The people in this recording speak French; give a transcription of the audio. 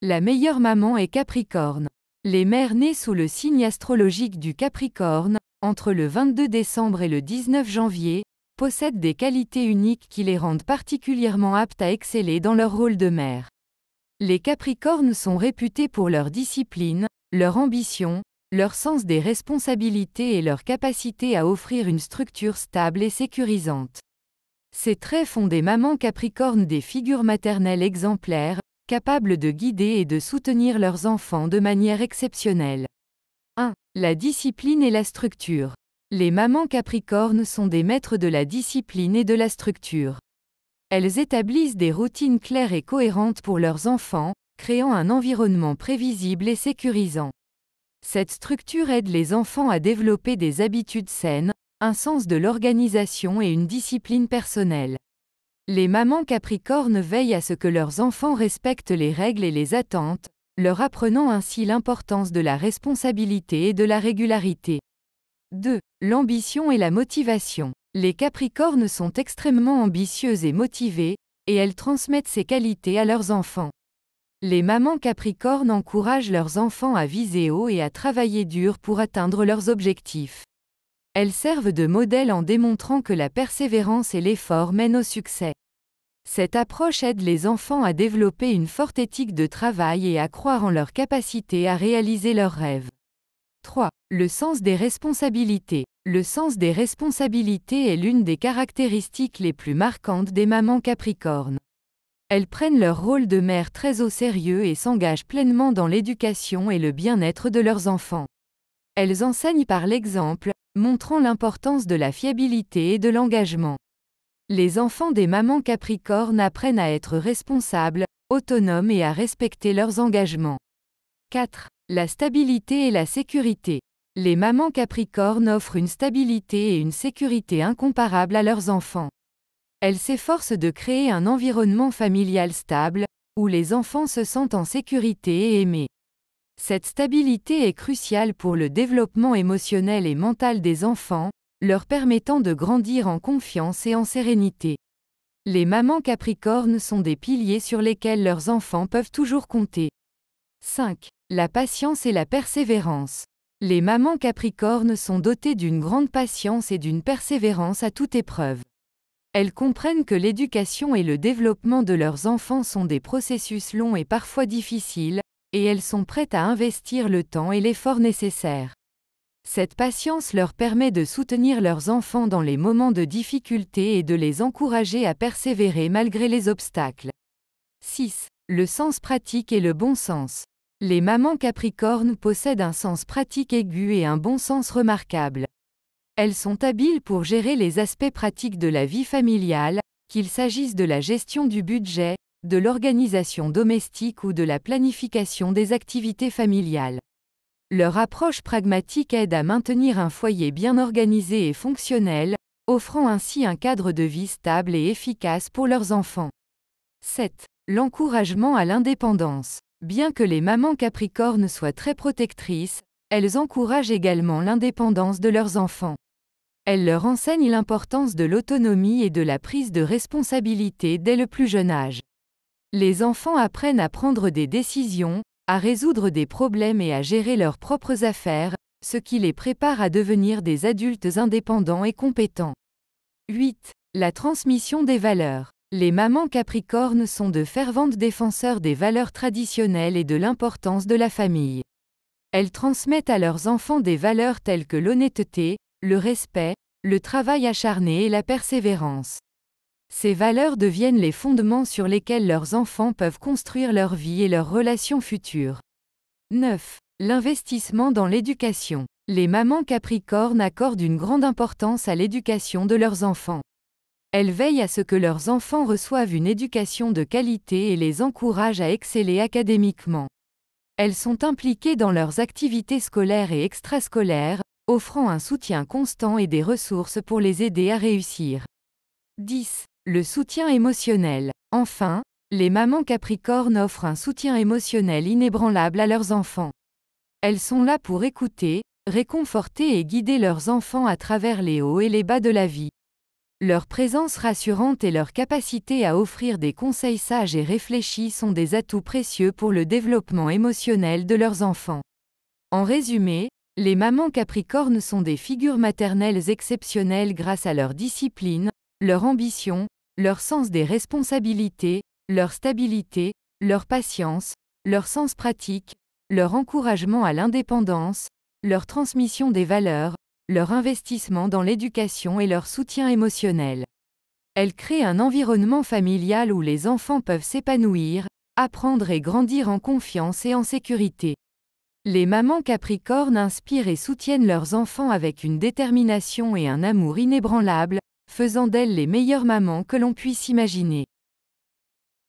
La meilleure maman est Capricorne. Les mères nées sous le signe astrologique du Capricorne, entre le 22 décembre et le 19 janvier, possèdent des qualités uniques qui les rendent particulièrement aptes à exceller dans leur rôle de mère. Les Capricornes sont réputés pour leur discipline, leur ambition, leur sens des responsabilités et leur capacité à offrir une structure stable et sécurisante. Ces traits font des mamans Capricornes des figures maternelles exemplaires, capables de guider et de soutenir leurs enfants de manière exceptionnelle. 1. La discipline et la structure. Les mamans capricornes sont des maîtres de la discipline et de la structure. Elles établissent des routines claires et cohérentes pour leurs enfants, créant un environnement prévisible et sécurisant. Cette structure aide les enfants à développer des habitudes saines, un sens de l'organisation et une discipline personnelle. Les mamans capricornes veillent à ce que leurs enfants respectent les règles et les attentes, leur apprenant ainsi l'importance de la responsabilité et de la régularité. 2. L'ambition et la motivation. Les capricornes sont extrêmement ambitieuses et motivées, et elles transmettent ces qualités à leurs enfants. Les mamans capricornes encouragent leurs enfants à viser haut et à travailler dur pour atteindre leurs objectifs. Elles servent de modèle en démontrant que la persévérance et l'effort mènent au succès. Cette approche aide les enfants à développer une forte éthique de travail et à croire en leur capacité à réaliser leurs rêves. 3. Le sens des responsabilités. Le sens des responsabilités est l'une des caractéristiques les plus marquantes des mamans capricornes. Elles prennent leur rôle de mère très au sérieux et s'engagent pleinement dans l'éducation et le bien-être de leurs enfants. Elles enseignent par l'exemple, montrant l'importance de la fiabilité et de l'engagement. Les enfants des mamans Capricorne apprennent à être responsables, autonomes et à respecter leurs engagements. 4. La stabilité et la sécurité. Les mamans Capricorne offrent une stabilité et une sécurité incomparables à leurs enfants. Elles s'efforcent de créer un environnement familial stable, où les enfants se sentent en sécurité et aimés. Cette stabilité est cruciale pour le développement émotionnel et mental des enfants, leur permettant de grandir en confiance et en sérénité. Les mamans capricornes sont des piliers sur lesquels leurs enfants peuvent toujours compter. 5. La patience et la persévérance. Les mamans capricornes sont dotées d'une grande patience et d'une persévérance à toute épreuve. Elles comprennent que l'éducation et le développement de leurs enfants sont des processus longs et parfois difficiles, et elles sont prêtes à investir le temps et l'effort nécessaires. Cette patience leur permet de soutenir leurs enfants dans les moments de difficulté et de les encourager à persévérer malgré les obstacles. 6. Le sens pratique et le bon sens. Les mamans capricornes possèdent un sens pratique aigu et un bon sens remarquable. Elles sont habiles pour gérer les aspects pratiques de la vie familiale, qu'il s'agisse de la gestion du budget, de l'organisation domestique ou de la planification des activités familiales. Leur approche pragmatique aide à maintenir un foyer bien organisé et fonctionnel, offrant ainsi un cadre de vie stable et efficace pour leurs enfants. 7. L'encouragement à l'indépendance. Bien que les mamans Capricorne soient très protectrices, elles encouragent également l'indépendance de leurs enfants. Elles leur enseignent l'importance de l'autonomie et de la prise de responsabilité dès le plus jeune âge. Les enfants apprennent à prendre des décisions, à résoudre des problèmes et à gérer leurs propres affaires, ce qui les prépare à devenir des adultes indépendants et compétents. 8. La transmission des valeurs. Les mamans Capricorne sont de ferventes défenseurs des valeurs traditionnelles et de l'importance de la famille. Elles transmettent à leurs enfants des valeurs telles que l'honnêteté, le respect, le travail acharné et la persévérance. Ces valeurs deviennent les fondements sur lesquels leurs enfants peuvent construire leur vie et leurs relations futures. 9. L'investissement dans l'éducation. Les mamans Capricorne accordent une grande importance à l'éducation de leurs enfants. Elles veillent à ce que leurs enfants reçoivent une éducation de qualité et les encouragent à exceller académiquement. Elles sont impliquées dans leurs activités scolaires et extrascolaires, offrant un soutien constant et des ressources pour les aider à réussir. 10. Le soutien émotionnel. Enfin, les mamans Capricorne offrent un soutien émotionnel inébranlable à leurs enfants. Elles sont là pour écouter, réconforter et guider leurs enfants à travers les hauts et les bas de la vie. Leur présence rassurante et leur capacité à offrir des conseils sages et réfléchis sont des atouts précieux pour le développement émotionnel de leurs enfants. En résumé, les mamans Capricorne sont des figures maternelles exceptionnelles grâce à leur discipline, leur ambition, leur sens des responsabilités, leur stabilité, leur patience, leur sens pratique, leur encouragement à l'indépendance, leur transmission des valeurs, leur investissement dans l'éducation et leur soutien émotionnel. Elle crée un environnement familial où les enfants peuvent s'épanouir, apprendre et grandir en confiance et en sécurité. Les mamans Capricorne inspirent et soutiennent leurs enfants avec une détermination et un amour inébranlables, faisant d'elle les meilleures mamans que l'on puisse imaginer.